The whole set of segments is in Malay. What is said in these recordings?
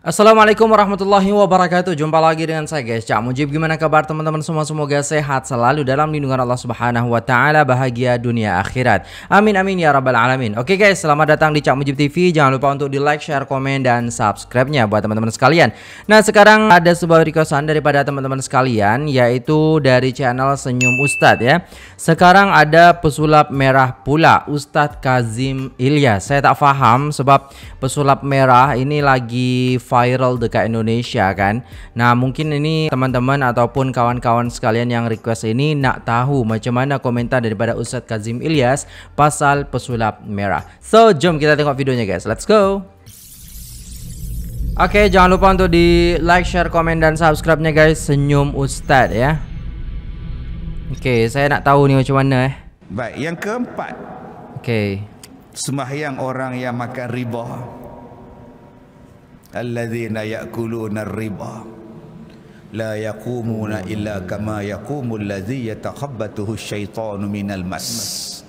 Assalamualaikum warahmatullahi wabarakatuh Jumpa lagi dengan saya guys Cak Mujib Gimana kabar teman-teman semua Semoga sehat selalu dalam lindungan Allah subhanahu wa ta'ala Bahagia dunia akhirat Amin amin ya rabbal alamin Oke guys selamat datang di Cak Mujib TV Jangan lupa untuk di like, share, komen, dan subscribe-nya Buat teman-teman sekalian Nah sekarang ada sebuah requestan daripada teman-teman sekalian Yaitu dari channel Senyum Ustadz ya Sekarang ada pesulap merah pula Ustadz Kazim Ilyas Saya tak paham sebab pesulap merah ini lagi viral dekat Indonesia kan. Nah, mungkin ini teman-teman ataupun kawan-kawan sekalian yang request ini nak tahu macam mana komentar daripada Ustaz Kazim Ilyas pasal pesulap merah. So, jom kita tengok videonya guys. Let's go. Oke, okay, jangan lupa untuk di like, share, komen dan subscribe-nya guys. Senyum Ustaz ya. Oke, okay, saya nak tahu ni macam mana eh. Baik, yang keempat. Oke. Okay. Sembahyang orang yang makan riba alladhina ya'kuluna riba la yaqumuna illa kama yaqumu alladhi yatakhabbathu syaitanu minal mas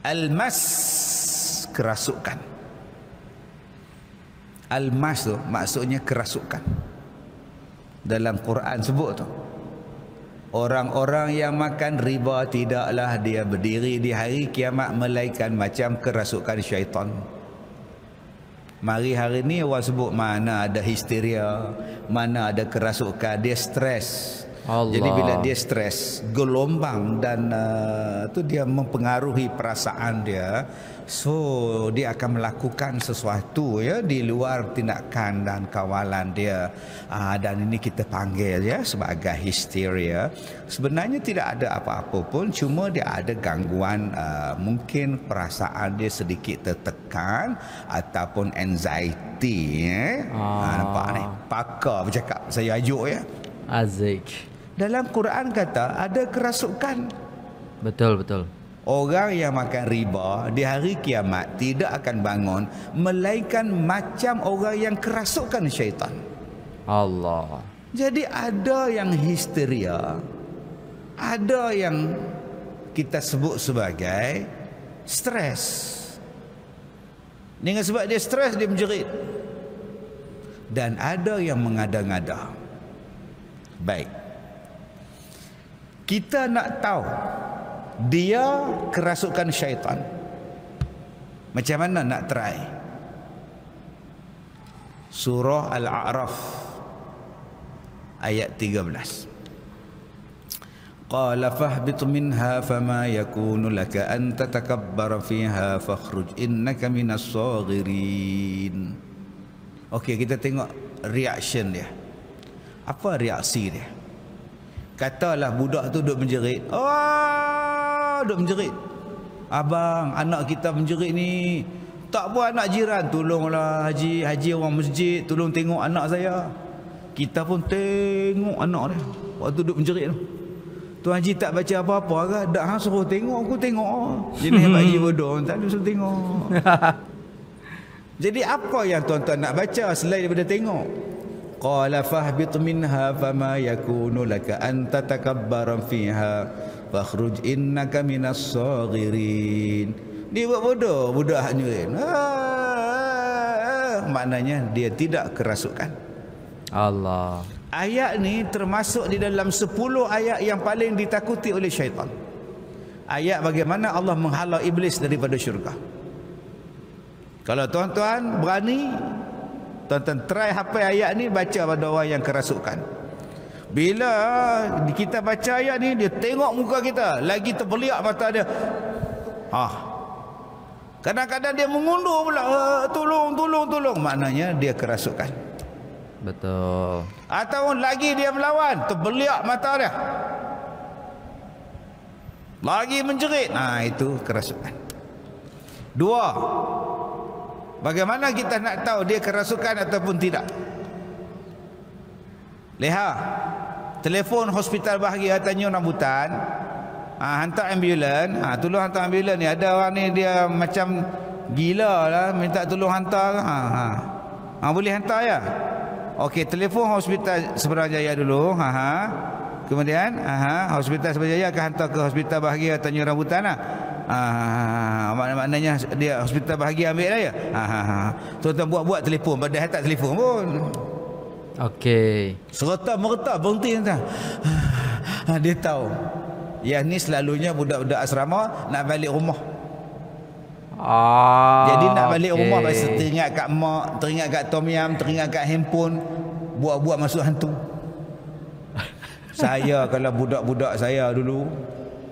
al mas kerasukan al mas tu maksudnya kerasukan dalam Quran sebut tu Orang-orang yang makan riba tidaklah dia berdiri di hari kiamat melainkan macam kerasukan syaitan. Mari hari ini orang sebut mana ada histeria, mana ada kerasukan, dia stres. Allah. Jadi bila dia stres, gelombang dan uh, tu dia mempengaruhi perasaan dia. So dia akan melakukan sesuatu ya di luar tindakan dan kawalan dia. Uh, dan ini kita panggil ya sebagai histeria. Sebenarnya tidak ada apa-apa pun, cuma dia ada gangguan uh, mungkin perasaan dia sedikit tertekan ataupun anxiety ya. Ah. Ha, nampak ni, ah. pakar bercakap saya ajuk ya. Azik. Dalam Quran kata ada kerasukan. Betul betul. Orang yang makan riba di hari kiamat tidak akan bangun melainkan macam orang yang kerasukan syaitan. Allah. Jadi ada yang histeria. Ada yang kita sebut sebagai stres. Dengan sebab dia stres dia menjerit. Dan ada yang mengada-ngada. Baik. Kita nak tahu dia kerasukan syaitan. Macam mana nak try? Surah Al-A'raf ayat 13. قال فاهبط منها فما يكون لك أن تتكبر فيها فاخرج إنك من الصاغرين Okey kita tengok reaction dia. Apa reaksi dia? Katalah budak tu duduk menjerit. Oh, duduk menjerit. Abang, anak kita menjerit ni. Tak apa anak jiran, tolonglah haji, haji orang masjid, tolong tengok anak saya. Kita pun tengok anak dia. Waktu duduk menjerit tu. Tuan Haji tak baca apa-apa ke? Dah ha, suruh tengok, aku tengok. Oh. Jenis Pak Haji bodoh, tak ada suruh tengok. Jadi apa yang tuan-tuan nak baca selain daripada tengok? قال فاهبط منها فما يكون لك أن تتكبر فيها فاخرج إنك من الصاغرين Dia buat bodoh, budak hanya ah, ah, ah. Maknanya dia tidak kerasukan Allah Ayat ni termasuk di dalam 10 ayat yang paling ditakuti oleh syaitan Ayat bagaimana Allah menghalau iblis daripada syurga kalau tuan-tuan berani Tuan-tuan try hafal ayat ni baca pada orang yang kerasukan. Bila kita baca ayat ni dia tengok muka kita lagi terbeliak mata dia. Ah. Kadang-kadang dia mengundur pula eh, eh, tolong tolong tolong maknanya dia kerasukan. Betul. Atau lagi dia melawan terbeliak mata dia. Lagi menjerit. Nah itu kerasukan. Dua, Bagaimana kita nak tahu dia kerasukan ataupun tidak? Leha. Telefon hospital bahagia tanya rambutan. Ha, hantar ambulan. Ha, ah, tolong hantar ambulan ni. Ada orang ni dia macam gila lah. Minta tolong hantar. Ha, ha. ha boleh hantar ya? Okey, telefon hospital Seberang Jaya dulu. Ha, ha. Kemudian, ha, ha. hospital Seberang Jaya akan hantar ke hospital bahagia tanya rambutan lah. Ah, ah, ah, ah, mak maknanya dia hospital bahagia ambil raya. Ah, Tuan-tuan buat-buat telefon. Padahal tak telefon pun. Okey. Serta merta berhenti tuan ah, dia tahu. Yang ni selalunya budak-budak asrama nak balik rumah. Ah, Jadi nak balik okay. rumah pasal teringat kat mak, teringat kat tomiam, Yam, teringat kat handphone. Buat-buat masuk hantu. saya kalau budak-budak saya dulu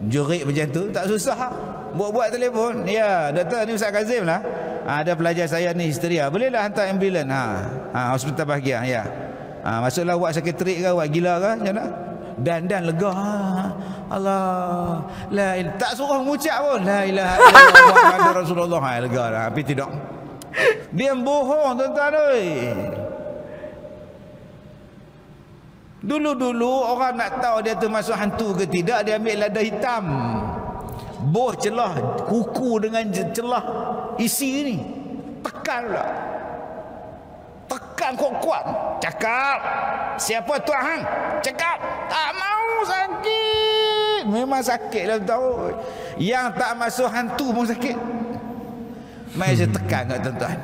jerit macam tu tak susah lah buat-buat telefon ya doktor ni Ustaz Kazim lah ha, ada pelajar saya ni histeria boleh lah hantar ambulan ha. Ah, ah, ha, hospital bahagia ya ha, maksudlah buat sekretarik ke buat gila ke macam mana dan dan lega Allah la ilah tak suruh mengucap pun la ilah Allah Rasulullah ha, lega lah tapi tidak dia bohong tuan-tuan oi Dulu-dulu orang nak tahu dia tu masuk hantu ke tidak dia ambil lada hitam. Boh celah kuku dengan celah isi ini Tekan pula. Tekan kuat-kuat. Cakap. Siapa tuan hang? Cakap. Tak mau sakit. Memang sakit dah tahu. Yang tak masuk hantu pun sakit. Mari saya tekan kat tuan-tuan.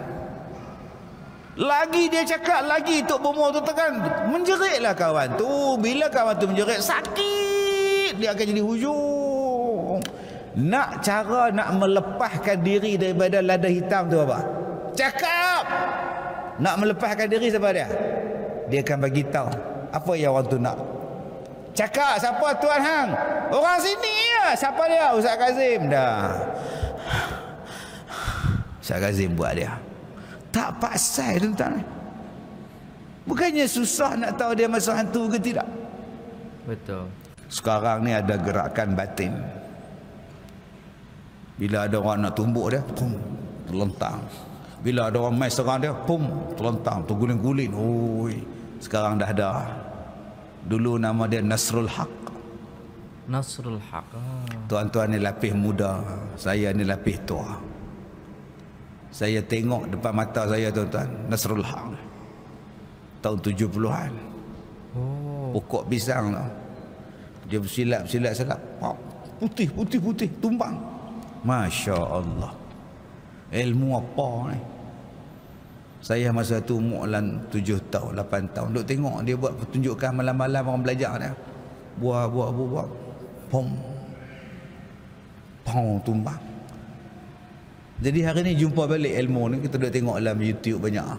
Lagi dia cakap, lagi Tok Bomoh tu tekan. Menjeritlah kawan tu. Bila kawan tu menjerit, sakit. Dia akan jadi hujung. Nak cara nak melepaskan diri daripada lada hitam tu apa? Cakap. Nak melepaskan diri siapa dia? Dia akan bagi tahu apa yang orang tu nak. Cakap siapa tuan hang? Orang sini ya. Siapa dia? Ustaz Kazim dah. Ustaz Kazim buat dia. Tak paksa tu tuan. Bukannya susah nak tahu dia masuk hantu ke tidak? Betul. Sekarang ni ada gerakan batin. Bila ada orang nak tumbuk dia, pum, terlentang. Bila ada orang main serang dia, pum, terlentang. Tu guling-guling. Oi, sekarang dah ada. Dulu nama dia Nasrul Haq. Nasrul Haq. Ah. Tuan-tuan ni lapis muda. Saya ni lapis tua. Saya tengok depan mata saya tuan-tuan. Nasrul Haq. Tahun 70-an. Oh. Pokok pisang tu. Dia bersilap-silap-silap. Putih, putih, putih. Tumbang. Masya Allah Ilmu apa ni eh? Saya masa tu mu'lan 7 tahun 8 tahun Duk tengok dia buat pertunjukan malam-malam orang belajar dia Buah buah buah buah Pom Pom tumbang jadi hari ni jumpa balik ilmu ni kita dah tengok dalam YouTube banyak.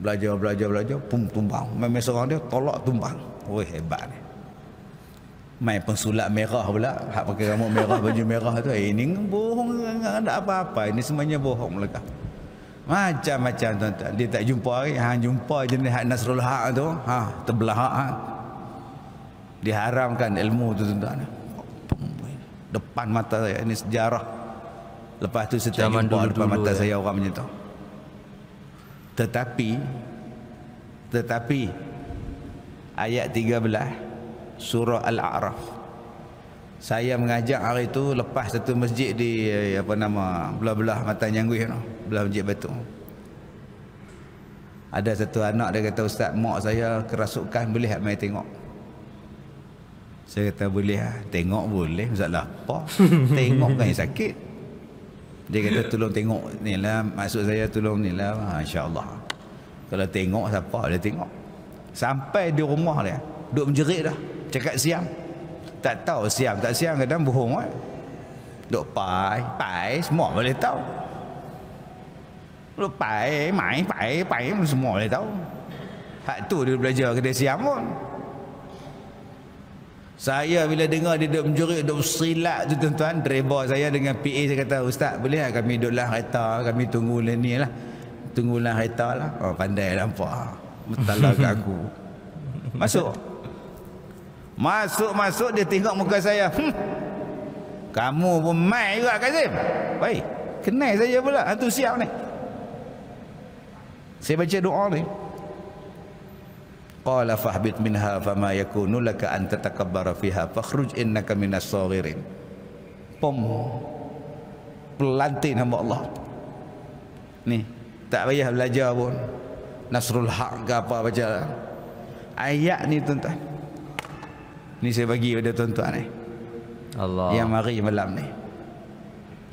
Belajar belajar belajar pum tumbang. Memang seorang dia tolak tumbang. Oi hebat ni mai pensulat merah pula hak pakai rambut merah baju merah tu eh, ini bohong enggak ada apa-apa ini semuanya bohong belaka macam-macam tuan-tuan dia tak jumpa hari ha, jumpa jenis hak nasrul hak tu ha terbelah hak ha. diharamkan ilmu tu tuan-tuan depan mata saya ini sejarah lepas tu setiap jumpa dulu, depan dulu, mata lah, ya. saya orang menyentuh tetapi tetapi ayat 13 surah al-a'raf saya mengajak hari itu lepas satu masjid di eh, apa nama belah-belah mata nyangguih tu belah masjid batu ada satu anak dia kata ustaz mak saya kerasukan boleh mai tengok saya kata boleh ah. tengok boleh masalah apa tengok kan sakit dia kata tolong tengok ni lah maksud saya tolong ni lah ah, Allah kalau tengok siapa dia tengok sampai di rumah dia duduk menjerit dah Cakap siam. Tak tahu siam tak siam kadang bohong kan. Duk pai, pai semua boleh tahu. Duk pai, mai, pai, pai semua boleh tahu. Hak tu dia belajar kena siam pun. Saya bila dengar dia duduk menjurit, duduk silat tu tuan-tuan, driver saya dengan PA saya kata, Ustaz boleh kami duduklah kereta, kami tunggu lah ni lah. Tunggulah kereta lah. Oh, pandai lah, nampak. Betalah aku. Masuk. Masuk-masuk dia tengok muka saya. Hm. Kamu pun mai juga Kazim. Baik. kenai saya pula. Hantu siap ni. Saya baca doa ni. Qala fahbit minha fa ma yakunu laka an tatakabbara fiha fakhruj innaka minas saghirin. Pom. Pelantin hamba Allah. Ni, tak payah belajar pun. Nasrul Haq ke apa baca. Ayat ni tuan-tuan. Ini saya bagi pada tuan-tuan eh. Allah. Yang mari malam ni.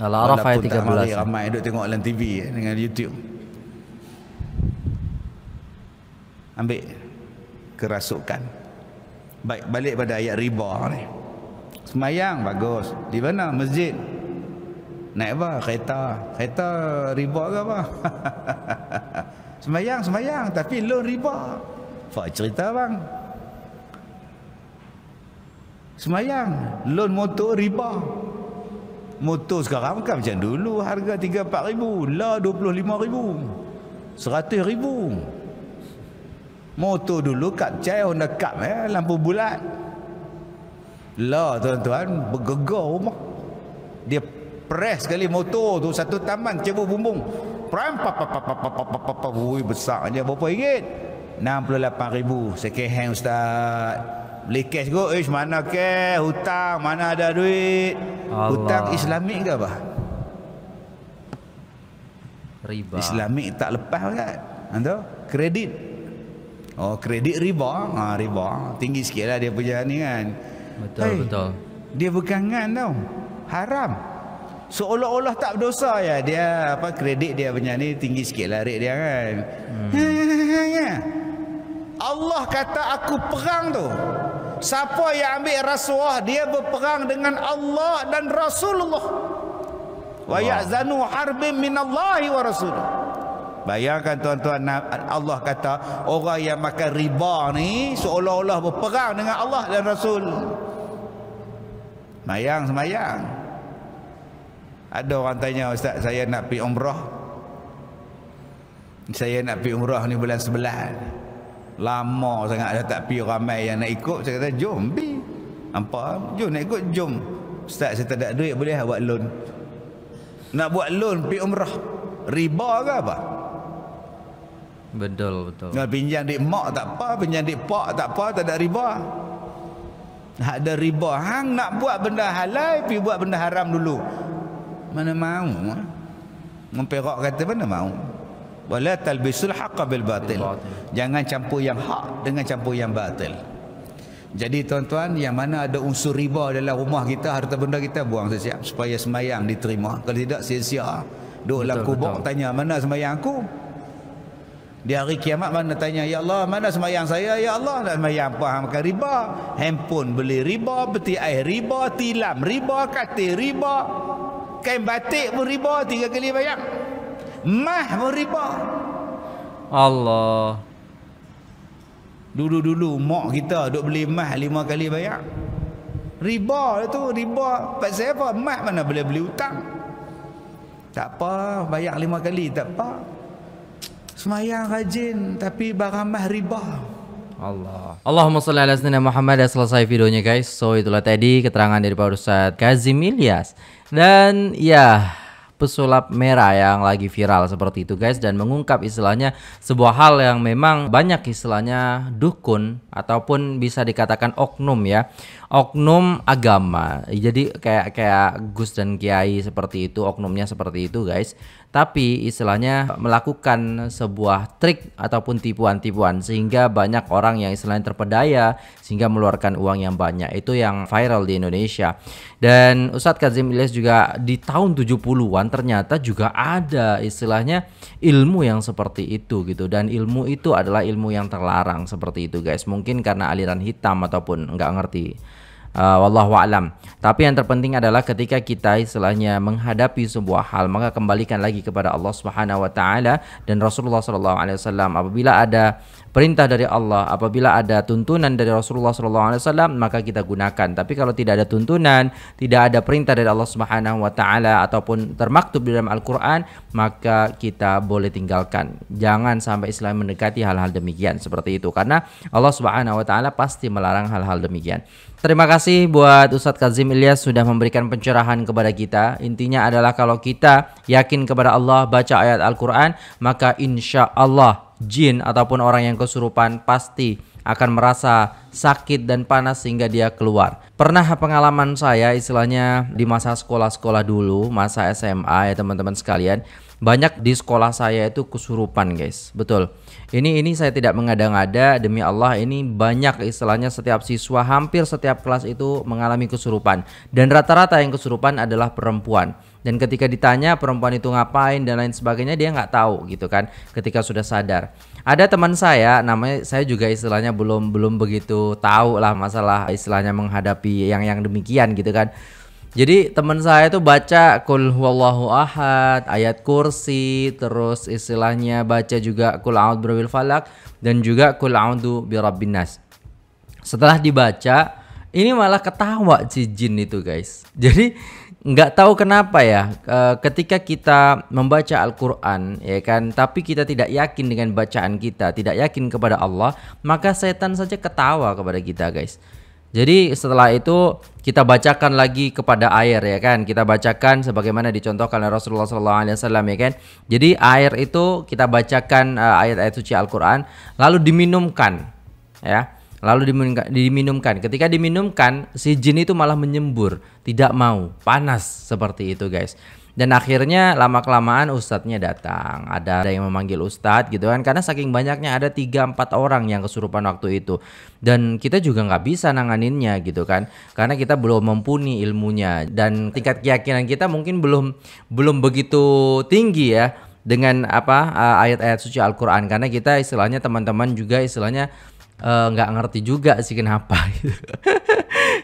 Allah. araf ayat 13. Mari ramai duduk tengok dalam TV eh, dengan YouTube. Ambil kerasukan. Baik, balik pada ayat riba ni. Semayang bagus. Di mana? Masjid. Naik apa? Kereta. Kereta riba ke apa? semayang, semayang. Tapi loan riba. Fak cerita bang. Semayang Loan motor riba Motor sekarang bukan macam dulu Harga 3-4 ribu La 25 ribu 100 ribu Motor dulu kat cair Honda Cup eh, Lampu bulat La tuan-tuan Bergegar rumah Dia press sekali motor tu Satu taman cebu bumbung Pram Besarnya berapa ringgit 68 ribu Second hand ustaz Beli cash go Ish mana ke Hutang Mana ada duit Allah. Hutang Islamik ke apa Riba Islami tak lepas kan Anda? Ha, kredit Oh kredit riba ha, Riba Tinggi sikit lah dia punya ni kan Betul hey, betul Dia bukan tau Haram Seolah-olah tak berdosa ya dia apa kredit dia punya ni tinggi sikit lah rate dia kan. Hmm. Ya. Allah kata aku perang tu Siapa yang ambil rasuah dia berperang dengan Allah dan Rasulullah. Wa ya'zanu harbin min Allah wa Rasulullah. Bayangkan tuan-tuan Allah kata orang yang makan riba ni seolah-olah berperang dengan Allah dan Rasul. Mayang semayang. Ada orang tanya ustaz saya nak pi umrah. Saya nak pi umrah ni bulan 11 lama sangat dah tak pergi ramai yang nak ikut saya kata jom pergi apa jom nak ikut jom ustaz saya tak ada duit boleh buat loan nak buat loan pergi umrah riba ke apa betul betul nak pinjam duit mak tak apa pinjam duit pak tak apa tak ada riba tak ada riba hang nak buat benda halal pergi buat benda haram dulu mana mahu? memperak ah? kata mana mahu? wala talbisul haqqa bil batil. Jangan campur yang hak dengan campur yang batil. Jadi tuan-tuan, yang mana ada unsur riba dalam rumah kita, harta benda kita buang sesiap supaya semayang diterima. Kalau tidak sia-sia. Duduk dalam kubur tanya mana semayang aku? Di hari kiamat mana tanya, Ya Allah, mana semayang saya? Ya Allah, nak semayang apa? Makan riba. Handphone beli riba, peti air riba, tilam riba, katil riba. Kain batik pun riba, tiga kali bayang mah riba Allah dulu-dulu mak kita duk beli mah lima kali bayar riba lah tu riba pasal apa mah mana boleh beli hutang tak apa bayar lima kali tak apa semayang rajin tapi barang mah riba Allah. Allahumma salli ala sayyidina Muhammad. Selesai videonya guys. So itulah tadi keterangan dari Pak Ustaz Kazim Ilyas. Dan ya, yeah pesulap merah yang lagi viral seperti itu guys dan mengungkap istilahnya sebuah hal yang memang banyak istilahnya dukun ataupun bisa dikatakan oknum ya oknum agama. Jadi kayak kayak Gus dan Kiai seperti itu, oknumnya seperti itu, guys. Tapi istilahnya melakukan sebuah trik ataupun tipuan-tipuan sehingga banyak orang yang istilahnya terpedaya sehingga meluarkan uang yang banyak. Itu yang viral di Indonesia. Dan Ustadz Kazim Ilyas juga di tahun 70-an ternyata juga ada istilahnya ilmu yang seperti itu gitu dan ilmu itu adalah ilmu yang terlarang seperti itu guys. Mungkin karena aliran hitam ataupun nggak ngerti uh, wallahu alam. Tapi yang terpenting adalah ketika kita istilahnya menghadapi sebuah hal maka kembalikan lagi kepada Allah Subhanahu wa taala dan Rasulullah sallallahu alaihi wasallam. Apabila ada perintah dari Allah, apabila ada tuntunan dari Rasulullah sallallahu alaihi wasallam maka kita gunakan. Tapi kalau tidak ada tuntunan, tidak ada perintah dari Allah Subhanahu wa taala ataupun termaktub di dalam Al-Qur'an, maka kita boleh tinggalkan. Jangan sampai Islam mendekati hal-hal demikian seperti itu karena Allah Subhanahu wa taala pasti melarang hal-hal demikian. Terima kasih buat Ustadz Kazim Ilyas sudah memberikan pencerahan kepada kita. Intinya adalah kalau kita yakin kepada Allah, baca ayat Al-Quran, maka insya Allah jin ataupun orang yang kesurupan pasti akan merasa sakit dan panas sehingga dia keluar. Pernah pengalaman saya istilahnya di masa sekolah-sekolah dulu, masa SMA ya teman-teman sekalian banyak di sekolah saya itu kesurupan, guys. Betul. Ini ini saya tidak mengada-ngada demi Allah ini banyak istilahnya setiap siswa hampir setiap kelas itu mengalami kesurupan dan rata-rata yang kesurupan adalah perempuan. Dan ketika ditanya perempuan itu ngapain dan lain sebagainya dia nggak tahu gitu kan ketika sudah sadar. Ada teman saya namanya saya juga istilahnya belum belum begitu tahu lah masalah istilahnya menghadapi yang yang demikian gitu kan. Jadi teman saya itu baca kul huwallahu ahad, ayat kursi, terus istilahnya baca juga kul a'udzu birabbil falak dan juga kul a'udzu birabbin nas. Setelah dibaca, ini malah ketawa si jin itu, guys. Jadi nggak tahu kenapa ya e, ketika kita membaca Al-Quran ya kan tapi kita tidak yakin dengan bacaan kita tidak yakin kepada Allah maka setan saja ketawa kepada kita guys jadi setelah itu kita bacakan lagi kepada air ya kan. Kita bacakan sebagaimana dicontohkan oleh Rasulullah SAW ya kan. Jadi air itu kita bacakan uh, ayat-ayat suci Al-Qur'an lalu diminumkan ya. Lalu diminumkan. Ketika diminumkan si jin itu malah menyembur, tidak mau, panas seperti itu guys dan akhirnya lama kelamaan ustadznya datang ada ada yang memanggil ustadz gitu kan karena saking banyaknya ada 3-4 orang yang kesurupan waktu itu dan kita juga nggak bisa nanganinnya gitu kan karena kita belum mumpuni ilmunya dan tingkat keyakinan kita mungkin belum belum begitu tinggi ya dengan apa eh, ayat-ayat suci Al-Qur'an karena kita istilahnya teman-teman juga istilahnya eh, nggak uh, ngerti juga sih kenapa gitu.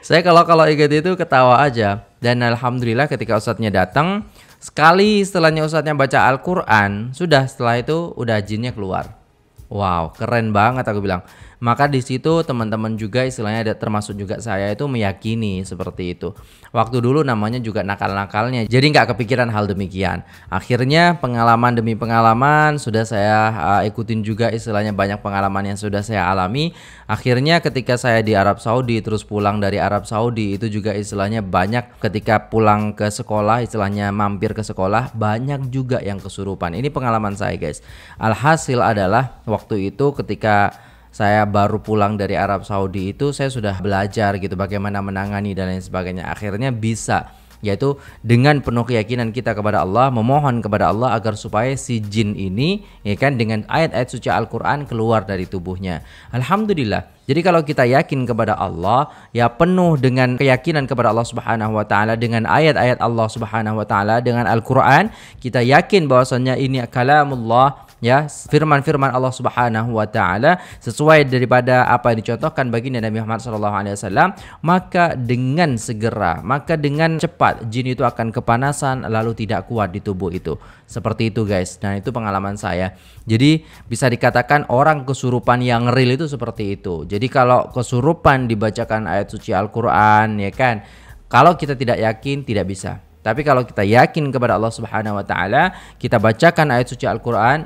saya kalau kalau IGT itu ketawa aja dan alhamdulillah ketika ustadznya datang sekali setelahnya ustadznya baca Al-Quran sudah setelah itu udah jinnya keluar Wow, keren banget aku bilang. Maka di situ teman-teman juga istilahnya ada termasuk juga saya itu meyakini seperti itu. Waktu dulu namanya juga nakal-nakalnya, jadi nggak kepikiran hal demikian. Akhirnya pengalaman demi pengalaman sudah saya uh, ikutin juga istilahnya banyak pengalaman yang sudah saya alami. Akhirnya ketika saya di Arab Saudi terus pulang dari Arab Saudi itu juga istilahnya banyak ketika pulang ke sekolah istilahnya mampir ke sekolah banyak juga yang kesurupan. Ini pengalaman saya guys. Alhasil adalah waktu itu ketika saya baru pulang dari Arab Saudi itu saya sudah belajar gitu bagaimana menangani dan lain sebagainya. Akhirnya bisa yaitu dengan penuh keyakinan kita kepada Allah memohon kepada Allah agar supaya si jin ini ya kan dengan ayat-ayat suci Al-Qur'an keluar dari tubuhnya. Alhamdulillah. Jadi kalau kita yakin kepada Allah ya penuh dengan keyakinan kepada Allah Subhanahu wa taala dengan ayat-ayat Allah Subhanahu wa taala dengan Al-Qur'an kita yakin bahwasanya ini kalamullah ya firman-firman Allah Subhanahu wa taala sesuai daripada apa yang dicontohkan bagi Nabi Muhammad sallallahu alaihi wasallam maka dengan segera maka dengan cepat jin itu akan kepanasan lalu tidak kuat di tubuh itu seperti itu guys dan nah, itu pengalaman saya jadi bisa dikatakan orang kesurupan yang real itu seperti itu jadi kalau kesurupan dibacakan ayat suci Al-Qur'an ya kan kalau kita tidak yakin tidak bisa tapi kalau kita yakin kepada Allah Subhanahu wa taala, kita bacakan ayat suci Al-Qur'an,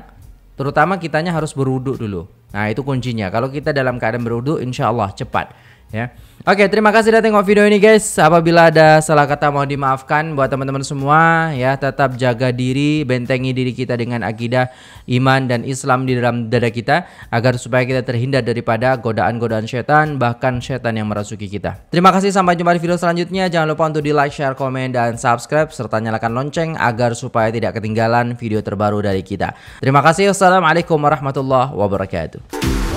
Terutama kitanya harus beruduk dulu. Nah itu kuncinya. Kalau kita dalam keadaan beruduk, insya Allah cepat. ya. Oke, terima kasih sudah tengok video ini guys. Apabila ada salah kata mau dimaafkan buat teman-teman semua ya, tetap jaga diri, bentengi diri kita dengan akidah, iman dan Islam di dalam dada kita agar supaya kita terhindar daripada godaan-godaan setan bahkan setan yang merasuki kita. Terima kasih sampai jumpa di video selanjutnya. Jangan lupa untuk di-like, share, komen dan subscribe serta nyalakan lonceng agar supaya tidak ketinggalan video terbaru dari kita. Terima kasih. Wassalamualaikum warahmatullahi wabarakatuh.